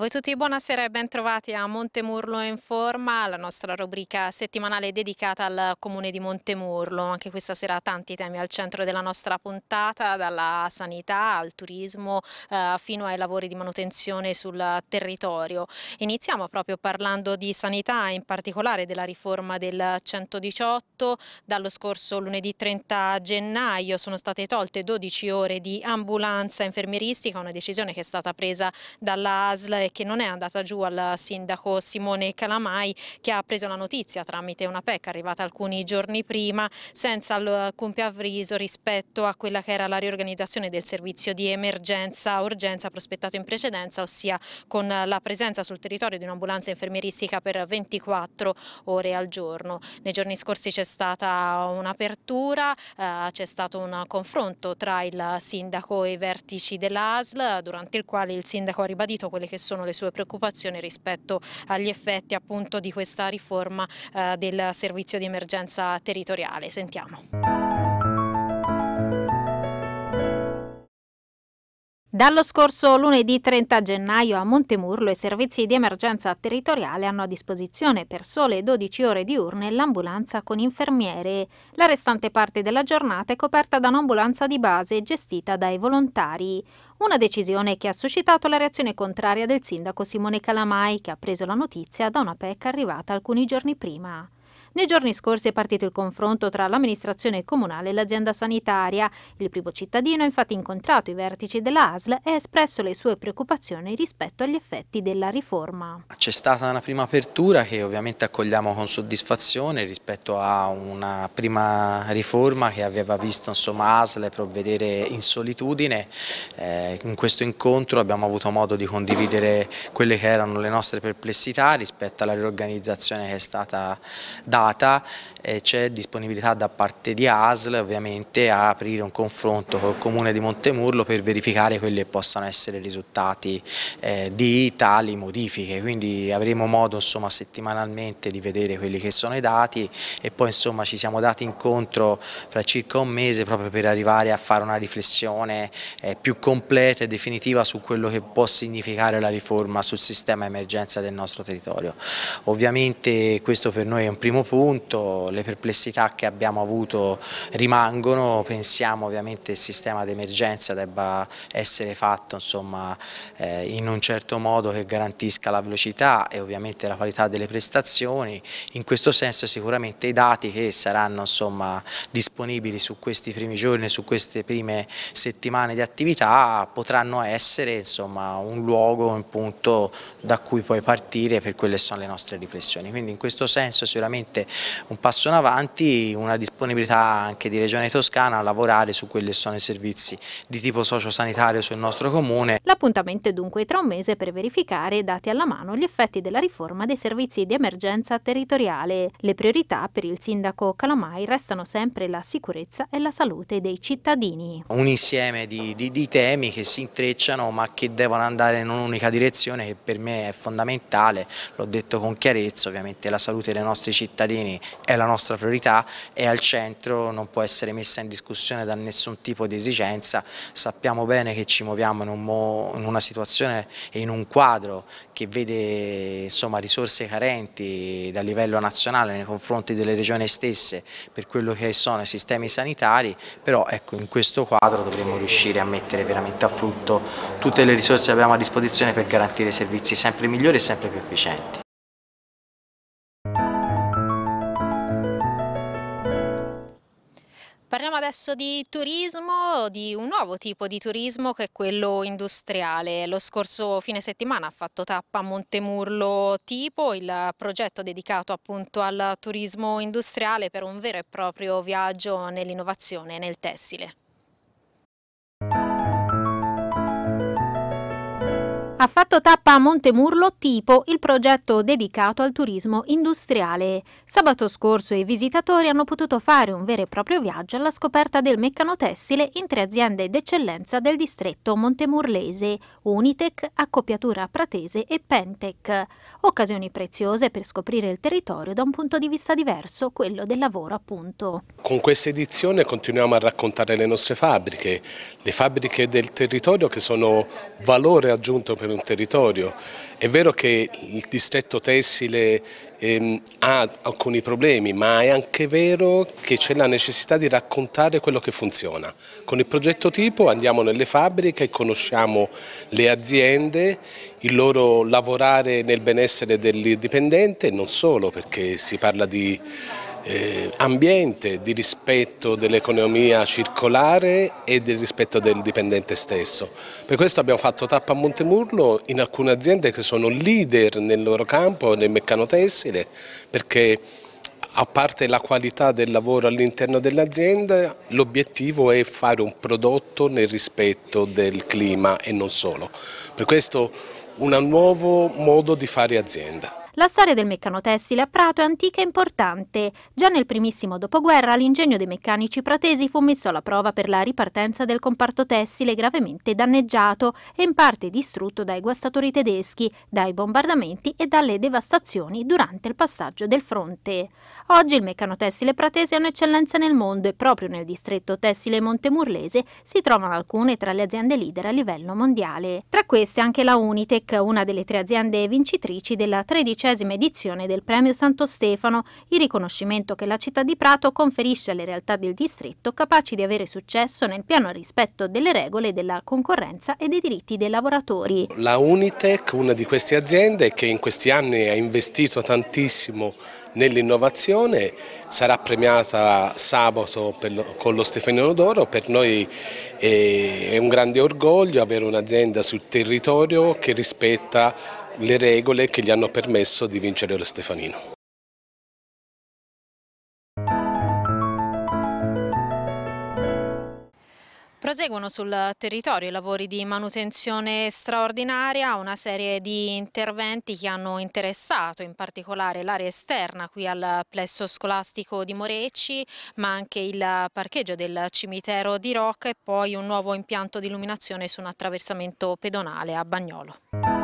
voi tutti buonasera e bentrovati a Montemurlo in forma, la nostra rubrica settimanale dedicata al comune di Montemurlo. Anche questa sera tanti temi al centro della nostra puntata, dalla sanità al turismo eh, fino ai lavori di manutenzione sul territorio. Iniziamo proprio parlando di sanità, in particolare della riforma del 118. Dallo scorso lunedì 30 gennaio sono state tolte 12 ore di ambulanza infermieristica, una decisione che è stata presa dalla ASL che non è andata giù al sindaco Simone Calamai che ha preso la notizia tramite una PEC arrivata alcuni giorni prima senza alcun avviso rispetto a quella che era la riorganizzazione del servizio di emergenza-urgenza prospettato in precedenza, ossia con la presenza sul territorio di un'ambulanza infermieristica per 24 ore al giorno. Nei giorni scorsi c'è stata un'apertura, eh, c'è stato un confronto tra il sindaco e i vertici dell'ASL durante il quale il sindaco ha ribadito quelle che sono sono le sue preoccupazioni rispetto agli effetti appunto di questa riforma eh, del servizio di emergenza territoriale. Sentiamo. Dallo scorso lunedì 30 gennaio a Montemurlo i servizi di emergenza territoriale hanno a disposizione per sole 12 ore diurne l'ambulanza con infermiere. La restante parte della giornata è coperta da un'ambulanza di base gestita dai volontari. Una decisione che ha suscitato la reazione contraria del sindaco Simone Calamai, che ha preso la notizia da una PEC arrivata alcuni giorni prima. Nei giorni scorsi è partito il confronto tra l'amministrazione comunale e l'azienda sanitaria. Il primo cittadino ha infatti incontrato i vertici della ASL e ha espresso le sue preoccupazioni rispetto agli effetti della riforma. C'è stata una prima apertura che ovviamente accogliamo con soddisfazione rispetto a una prima riforma che aveva visto insomma, ASL provvedere in solitudine. Eh, in questo incontro abbiamo avuto modo di condividere quelle che erano le nostre perplessità rispetto alla riorganizzazione che è stata data data eh, c'è disponibilità da parte di ASL ovviamente a aprire un confronto col comune di Montemurlo per verificare quelli che possano essere i risultati eh, di tali modifiche, quindi avremo modo insomma, settimanalmente di vedere quelli che sono i dati e poi insomma, ci siamo dati incontro fra circa un mese proprio per arrivare a fare una riflessione eh, più completa e definitiva su quello che può significare la riforma sul sistema emergenza del nostro territorio. Ovviamente questo per noi è un primo punto punto, le perplessità che abbiamo avuto rimangono, pensiamo ovviamente che il sistema d'emergenza debba essere fatto insomma, eh, in un certo modo che garantisca la velocità e ovviamente la qualità delle prestazioni, in questo senso sicuramente i dati che saranno insomma, disponibili su questi primi giorni, su queste prime settimane di attività potranno essere insomma, un luogo, un punto da cui poi partire per quelle che sono le nostre riflessioni. Quindi in questo senso sicuramente sicuramente un passo in avanti, una disponibilità anche di Regione Toscana a lavorare su quelli che sono i servizi di tipo sociosanitario sul nostro comune. L'appuntamento è dunque tra un mese per verificare, dati alla mano, gli effetti della riforma dei servizi di emergenza territoriale. Le priorità per il sindaco Calamai restano sempre la sicurezza e la salute dei cittadini. Un insieme di, di, di temi che si intrecciano ma che devono andare in un'unica direzione che per me è fondamentale, l'ho detto con chiarezza, ovviamente la salute dei nostri cittadini cittadini è la nostra priorità, è al centro, non può essere messa in discussione da nessun tipo di esigenza, sappiamo bene che ci muoviamo in, un mo, in una situazione e in un quadro che vede insomma, risorse carenti dal livello nazionale nei confronti delle regioni stesse per quello che sono i sistemi sanitari, però ecco, in questo quadro dovremmo riuscire a mettere veramente a frutto tutte le risorse che abbiamo a disposizione per garantire servizi sempre migliori e sempre più efficienti. Parliamo adesso di turismo, di un nuovo tipo di turismo che è quello industriale. Lo scorso fine settimana ha fatto tappa a Montemurlo Tipo, il progetto dedicato appunto al turismo industriale per un vero e proprio viaggio nell'innovazione nel tessile. Ha fatto tappa a Montemurlo Tipo, il progetto dedicato al turismo industriale. Sabato scorso i visitatori hanno potuto fare un vero e proprio viaggio alla scoperta del meccanotessile in tre aziende d'eccellenza del distretto montemurlese, Unitec, Accoppiatura Pratese e Pentec. Occasioni preziose per scoprire il territorio da un punto di vista diverso, quello del lavoro appunto. Con questa edizione continuiamo a raccontare le nostre fabbriche, le fabbriche del territorio che sono valore aggiunto per rappresentano un territorio. È vero che il distretto tessile ehm, ha alcuni problemi, ma è anche vero che c'è la necessità di raccontare quello che funziona. Con il progetto tipo andiamo nelle fabbriche conosciamo le aziende, il loro lavorare nel benessere del dipendente e non solo, perché si parla di eh, ambiente, di rispetto dell'economia circolare e del rispetto del dipendente stesso. Per questo abbiamo fatto tappa a Montemurlo in alcune aziende che sono leader nel loro campo, nel meccanotessile, perché a parte la qualità del lavoro all'interno dell'azienda, l'obiettivo è fare un prodotto nel rispetto del clima e non solo. Per questo un nuovo modo di fare azienda. La storia del meccanotessile a Prato è antica e importante. Già nel primissimo dopoguerra l'ingegno dei meccanici pratesi fu messo alla prova per la ripartenza del comparto tessile gravemente danneggiato e in parte distrutto dai guastatori tedeschi, dai bombardamenti e dalle devastazioni durante il passaggio del fronte. Oggi il meccanotessile pratese è un'eccellenza nel mondo e proprio nel distretto tessile montemurlese si trovano alcune tra le aziende leader a livello mondiale. Tra queste anche la Unitec, una delle tre aziende vincitrici della 13 dodicesima edizione del Premio Santo Stefano, il riconoscimento che la città di Prato conferisce alle realtà del distretto capaci di avere successo nel pieno rispetto delle regole della concorrenza e dei diritti dei lavoratori. La Unitec, una di queste aziende che in questi anni ha investito tantissimo nell'innovazione, sarà premiata sabato lo, con lo Stefanino d'Oro, per noi eh, è un grande orgoglio avere un'azienda sul territorio che rispetta le regole che gli hanno permesso di vincere lo Stefanino. Proseguono sul territorio i lavori di manutenzione straordinaria, una serie di interventi che hanno interessato in particolare l'area esterna qui al plesso scolastico di Morecci, ma anche il parcheggio del cimitero di Rocca e poi un nuovo impianto di illuminazione su un attraversamento pedonale a Bagnolo.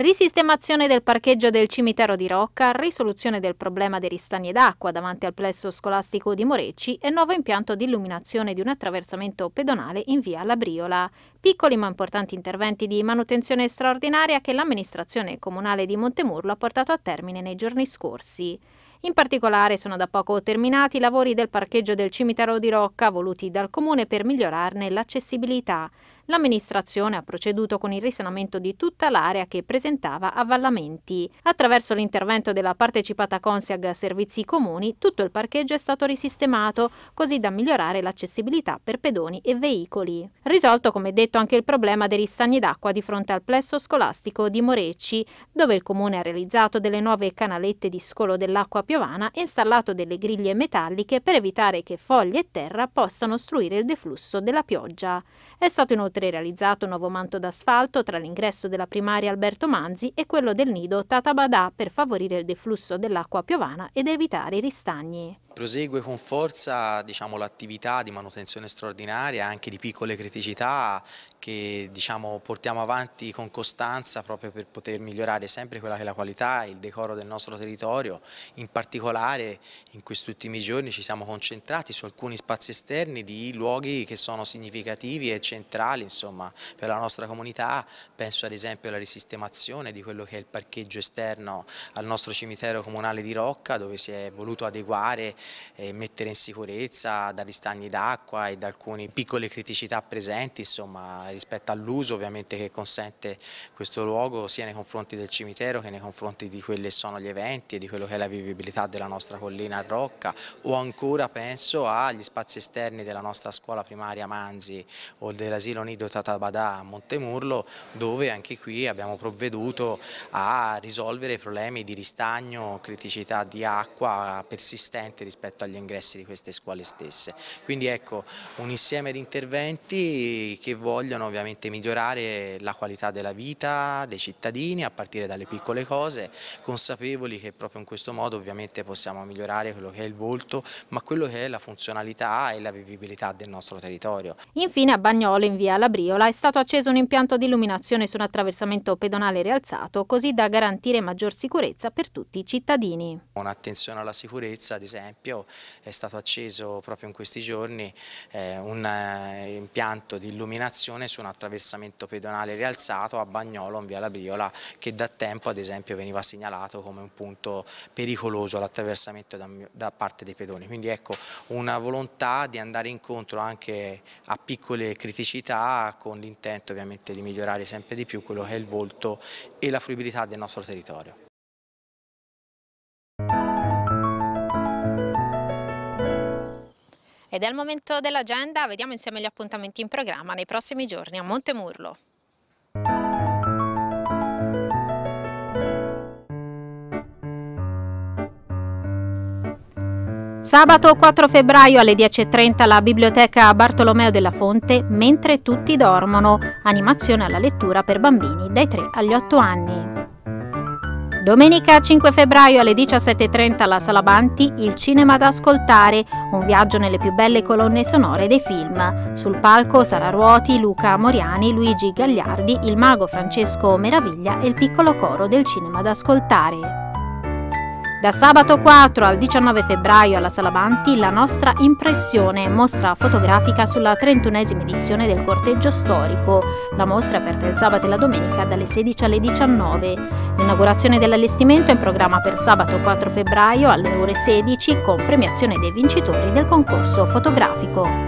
Risistemazione del parcheggio del cimitero di Rocca, risoluzione del problema dei ristagni d'acqua davanti al plesso scolastico di Morecci e nuovo impianto di illuminazione di un attraversamento pedonale in via Labriola. Piccoli ma importanti interventi di manutenzione straordinaria che l'amministrazione comunale di Montemurlo ha portato a termine nei giorni scorsi. In particolare sono da poco terminati i lavori del parcheggio del cimitero di Rocca voluti dal comune per migliorarne l'accessibilità l'amministrazione ha proceduto con il risanamento di tutta l'area che presentava avvallamenti. Attraverso l'intervento della partecipata Consiag Servizi Comuni, tutto il parcheggio è stato risistemato, così da migliorare l'accessibilità per pedoni e veicoli. Risolto, come detto, anche il problema dei ristagni d'acqua di fronte al plesso scolastico di Morecci, dove il comune ha realizzato delle nuove canalette di scolo dell'acqua piovana e installato delle griglie metalliche per evitare che foglie e terra possano ostruire il deflusso della pioggia. È stato inoltre realizzato un nuovo manto d'asfalto tra l'ingresso della primaria Alberto Manzi e quello del nido Tatabadà per favorire il deflusso dell'acqua piovana ed evitare i ristagni. Prosegue con forza diciamo, l'attività di manutenzione straordinaria anche di piccole criticità che diciamo, portiamo avanti con costanza proprio per poter migliorare sempre quella che è la qualità e il decoro del nostro territorio. In particolare in questi ultimi giorni ci siamo concentrati su alcuni spazi esterni di luoghi che sono significativi e centrali insomma, per la nostra comunità. Penso ad esempio alla risistemazione di quello che è il parcheggio esterno al nostro cimitero comunale di Rocca dove si è voluto adeguare e mettere in sicurezza dagli stagni d'acqua e da alcune piccole criticità presenti insomma, eh, rispetto all'uso ovviamente che consente questo luogo sia nei confronti del cimitero che nei confronti di quelli che sono gli eventi e di quello che è la vivibilità della nostra collina a Rocca o ancora penso agli spazi esterni della nostra scuola primaria Manzi o dell'asilo nido Tatabadà a Montemurlo dove anche qui abbiamo provveduto a risolvere i problemi di ristagno, criticità di acqua persistente rispetto agli ingressi di queste scuole stesse. Quindi ecco un insieme di interventi che vogliono vogliono ovviamente migliorare la qualità della vita dei cittadini a partire dalle piccole cose, consapevoli che proprio in questo modo ovviamente possiamo migliorare quello che è il volto, ma quello che è la funzionalità e la vivibilità del nostro territorio. Infine a Bagnolo in via Labriola è stato acceso un impianto di illuminazione su un attraversamento pedonale rialzato così da garantire maggior sicurezza per tutti i cittadini. Un'attenzione alla sicurezza ad esempio è stato acceso proprio in questi giorni eh, un eh, impianto di illuminazione su un attraversamento pedonale rialzato a Bagnolo in via La Briola che da tempo ad esempio veniva segnalato come un punto pericoloso l'attraversamento da, da parte dei pedoni. Quindi ecco una volontà di andare incontro anche a piccole criticità con l'intento ovviamente di migliorare sempre di più quello che è il volto e la fruibilità del nostro territorio. Ed è il momento dell'agenda, vediamo insieme gli appuntamenti in programma nei prossimi giorni a Montemurlo. Sabato 4 febbraio alle 10.30 alla biblioteca Bartolomeo della Fonte Mentre tutti dormono, animazione alla lettura per bambini dai 3 agli 8 anni. Domenica 5 febbraio alle 17.30 alla Sala Banti, il cinema da ascoltare, un viaggio nelle più belle colonne sonore dei film. Sul palco Sara Ruoti, Luca Moriani, Luigi Gagliardi, il mago Francesco Meraviglia e il piccolo coro del cinema da ascoltare. Da sabato 4 al 19 febbraio alla Salamanti la nostra impressione mostra fotografica sulla 31esima edizione del corteggio storico. La mostra è aperta il sabato e la domenica dalle 16 alle 19. L'inaugurazione dell'allestimento è in programma per sabato 4 febbraio alle ore 16 con premiazione dei vincitori del concorso fotografico.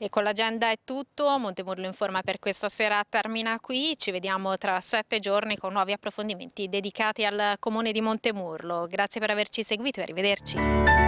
E con l'agenda è tutto, Montemurlo in forma per questa sera termina qui, ci vediamo tra sette giorni con nuovi approfondimenti dedicati al comune di Montemurlo. Grazie per averci seguito e arrivederci.